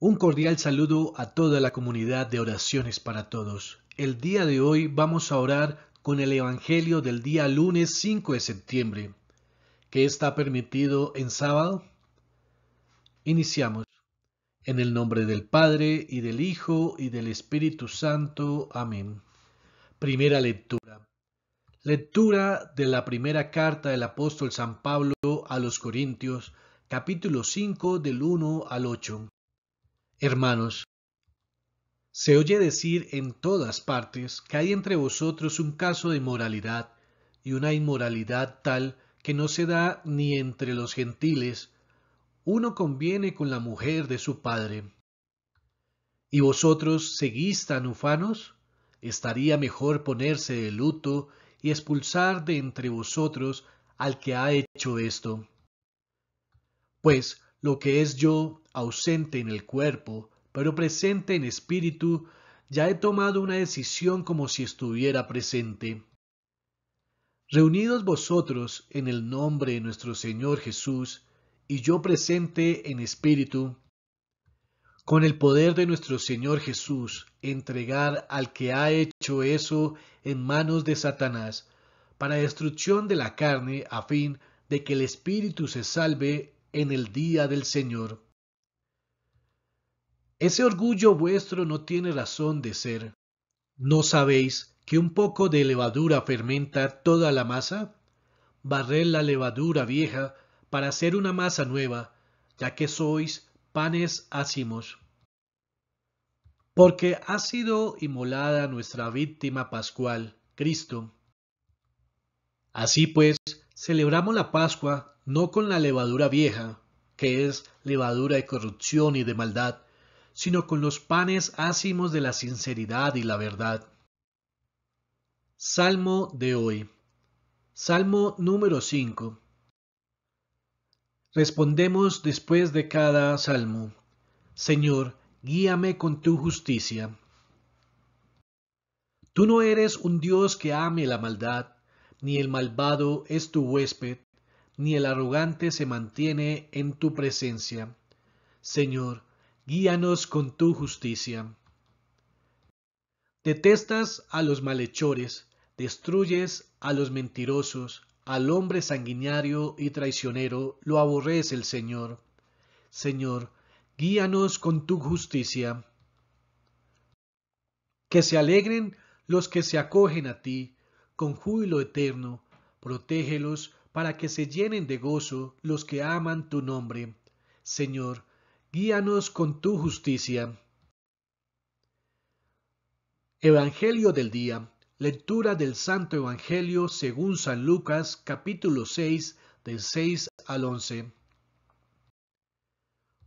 Un cordial saludo a toda la comunidad de oraciones para todos. El día de hoy vamos a orar con el Evangelio del día lunes 5 de septiembre. ¿Qué está permitido en sábado? Iniciamos. En el nombre del Padre y del Hijo y del Espíritu Santo. Amén. Primera lectura. Lectura de la primera carta del apóstol San Pablo a los Corintios, capítulo 5 del 1 al 8. Hermanos, se oye decir en todas partes que hay entre vosotros un caso de moralidad y una inmoralidad tal que no se da ni entre los gentiles, uno conviene con la mujer de su padre. ¿Y vosotros seguís tan ufanos? Estaría mejor ponerse de luto y expulsar de entre vosotros al que ha hecho esto. Pues lo que es yo ausente en el cuerpo, pero presente en espíritu, ya he tomado una decisión como si estuviera presente. Reunidos vosotros en el nombre de nuestro Señor Jesús, y yo presente en espíritu, con el poder de nuestro Señor Jesús, entregar al que ha hecho eso en manos de Satanás, para destrucción de la carne, a fin de que el espíritu se salve en el día del Señor. Ese orgullo vuestro no tiene razón de ser. ¿No sabéis que un poco de levadura fermenta toda la masa? Barred la levadura vieja para hacer una masa nueva, ya que sois panes ácimos. Porque ha sido inmolada nuestra víctima pascual, Cristo. Así pues, celebramos la Pascua no con la levadura vieja, que es levadura de corrupción y de maldad, sino con los panes ácimos de la sinceridad y la verdad. Salmo de hoy. Salmo número 5. Respondemos después de cada salmo. Señor, guíame con tu justicia. Tú no eres un Dios que ame la maldad, ni el malvado es tu huésped, ni el arrogante se mantiene en tu presencia. Señor, guíanos con tu justicia. Detestas a los malhechores, destruyes a los mentirosos, al hombre sanguinario y traicionero lo aborrece el Señor. Señor, guíanos con tu justicia. Que se alegren los que se acogen a ti, con júbilo eterno, protégelos para que se llenen de gozo los que aman tu nombre. Señor, guíanos con tu justicia. Evangelio del día. Lectura del Santo Evangelio según San Lucas capítulo 6 del 6 al 11.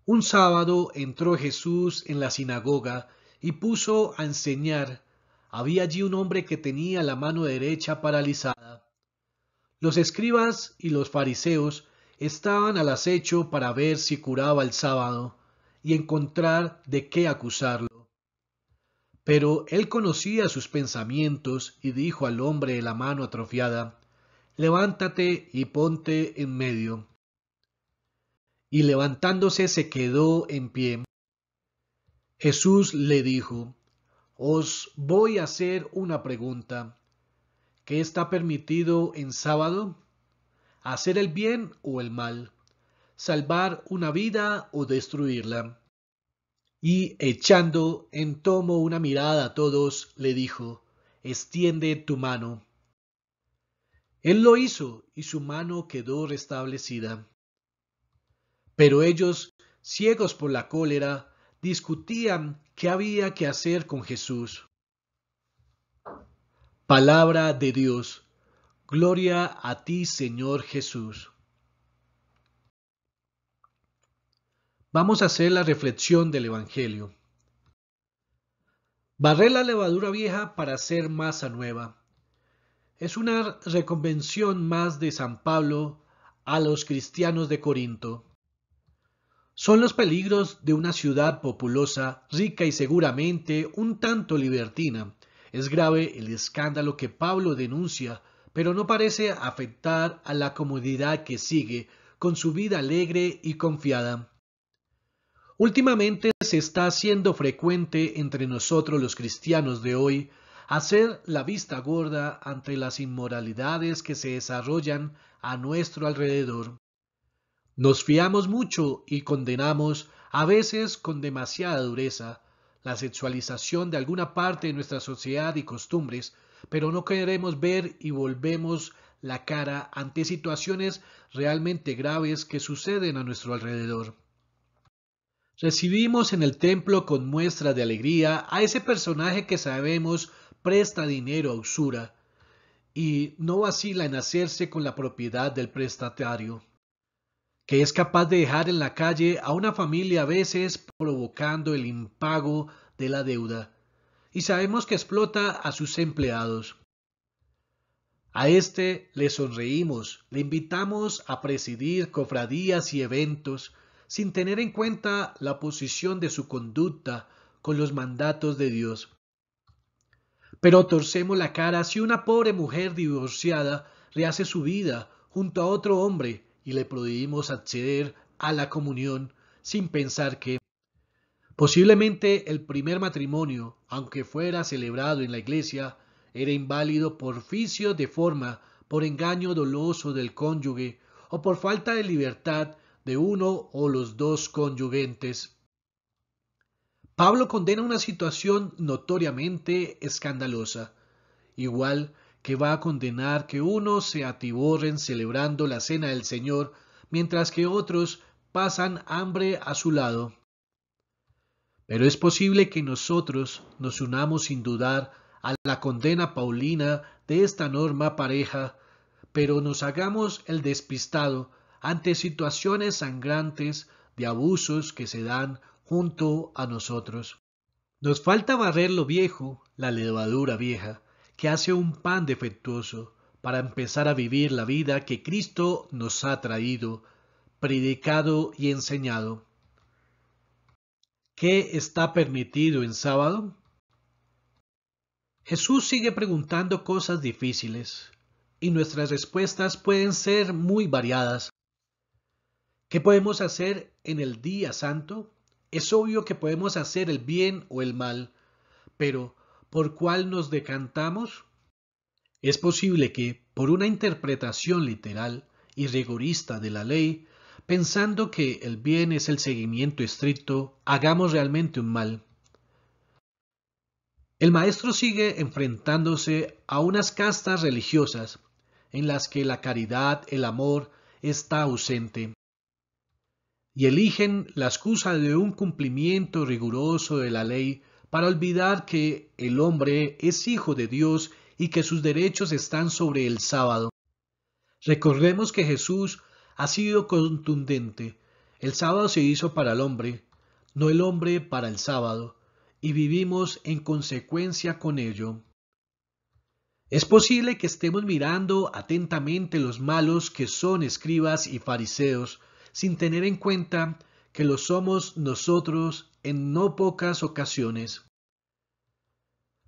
Un sábado entró Jesús en la sinagoga y puso a enseñar. Había allí un hombre que tenía la mano derecha paralizada. Los escribas y los fariseos estaban al acecho para ver si curaba el sábado y encontrar de qué acusarlo. Pero él conocía sus pensamientos y dijo al hombre de la mano atrofiada, Levántate y ponte en medio. Y levantándose se quedó en pie. Jesús le dijo, Os voy a hacer una pregunta. ¿Qué está permitido en sábado? hacer el bien o el mal, salvar una vida o destruirla. Y echando en tomo una mirada a todos, le dijo, extiende tu mano. Él lo hizo y su mano quedó restablecida. Pero ellos, ciegos por la cólera, discutían qué había que hacer con Jesús. Palabra de Dios. Gloria a ti, Señor Jesús. Vamos a hacer la reflexión del Evangelio. Barré la levadura vieja para hacer masa nueva. Es una reconvención más de San Pablo a los cristianos de Corinto. Son los peligros de una ciudad populosa, rica y seguramente un tanto libertina. Es grave el escándalo que Pablo denuncia pero no parece afectar a la comodidad que sigue con su vida alegre y confiada. Últimamente se está haciendo frecuente entre nosotros los cristianos de hoy hacer la vista gorda ante las inmoralidades que se desarrollan a nuestro alrededor. Nos fiamos mucho y condenamos, a veces con demasiada dureza, la sexualización de alguna parte de nuestra sociedad y costumbres, pero no queremos ver y volvemos la cara ante situaciones realmente graves que suceden a nuestro alrededor. Recibimos en el templo con muestras de alegría a ese personaje que sabemos presta dinero a usura y no vacila en hacerse con la propiedad del prestatario que es capaz de dejar en la calle a una familia a veces provocando el impago de la deuda, y sabemos que explota a sus empleados. A este le sonreímos, le invitamos a presidir cofradías y eventos, sin tener en cuenta la posición de su conducta con los mandatos de Dios. Pero torcemos la cara si una pobre mujer divorciada rehace su vida junto a otro hombre, y le prohibimos acceder a la comunión sin pensar que posiblemente el primer matrimonio, aunque fuera celebrado en la iglesia, era inválido por vicio de forma, por engaño doloso del cónyuge o por falta de libertad de uno o los dos conyugentes. Pablo condena una situación notoriamente escandalosa. Igual que va a condenar que unos se atiborren celebrando la cena del Señor, mientras que otros pasan hambre a su lado. Pero es posible que nosotros nos unamos sin dudar a la condena paulina de esta norma pareja, pero nos hagamos el despistado ante situaciones sangrantes de abusos que se dan junto a nosotros. Nos falta barrer lo viejo, la levadura vieja, que hace un pan defectuoso para empezar a vivir la vida que Cristo nos ha traído, predicado y enseñado. ¿Qué está permitido en sábado? Jesús sigue preguntando cosas difíciles y nuestras respuestas pueden ser muy variadas. ¿Qué podemos hacer en el día santo? Es obvio que podemos hacer el bien o el mal, pero por cuál nos decantamos? Es posible que, por una interpretación literal y rigorista de la ley, pensando que el bien es el seguimiento estricto, hagamos realmente un mal. El maestro sigue enfrentándose a unas castas religiosas en las que la caridad, el amor, está ausente, y eligen la excusa de un cumplimiento riguroso de la ley para olvidar que el hombre es hijo de Dios y que sus derechos están sobre el sábado. Recordemos que Jesús ha sido contundente. El sábado se hizo para el hombre, no el hombre para el sábado, y vivimos en consecuencia con ello. Es posible que estemos mirando atentamente los malos que son escribas y fariseos, sin tener en cuenta que lo somos nosotros en no pocas ocasiones.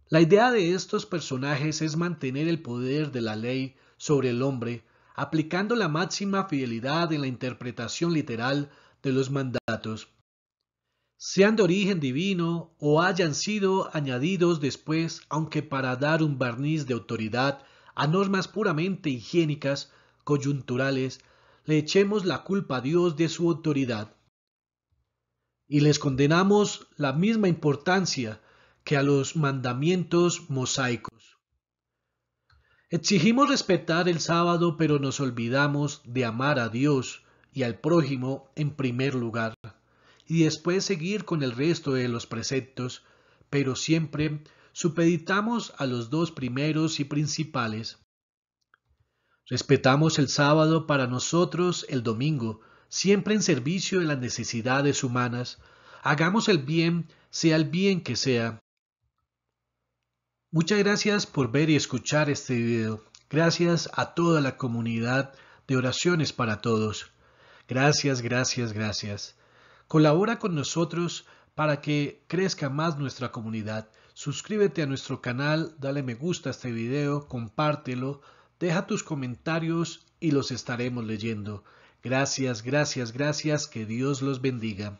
La idea de estos personajes es mantener el poder de la ley sobre el hombre, aplicando la máxima fidelidad en la interpretación literal de los mandatos, sean de origen divino o hayan sido añadidos después, aunque para dar un barniz de autoridad a normas puramente higiénicas, coyunturales, le echemos la culpa a Dios de su autoridad y les condenamos la misma importancia que a los mandamientos mosaicos. Exigimos respetar el sábado, pero nos olvidamos de amar a Dios y al prójimo en primer lugar, y después seguir con el resto de los preceptos, pero siempre supeditamos a los dos primeros y principales. Respetamos el sábado para nosotros el domingo, siempre en servicio de las necesidades humanas. Hagamos el bien, sea el bien que sea. Muchas gracias por ver y escuchar este video. Gracias a toda la comunidad de oraciones para todos. Gracias, gracias, gracias. Colabora con nosotros para que crezca más nuestra comunidad. Suscríbete a nuestro canal, dale me gusta a este video, compártelo, deja tus comentarios y los estaremos leyendo. Gracias, gracias, gracias. Que Dios los bendiga.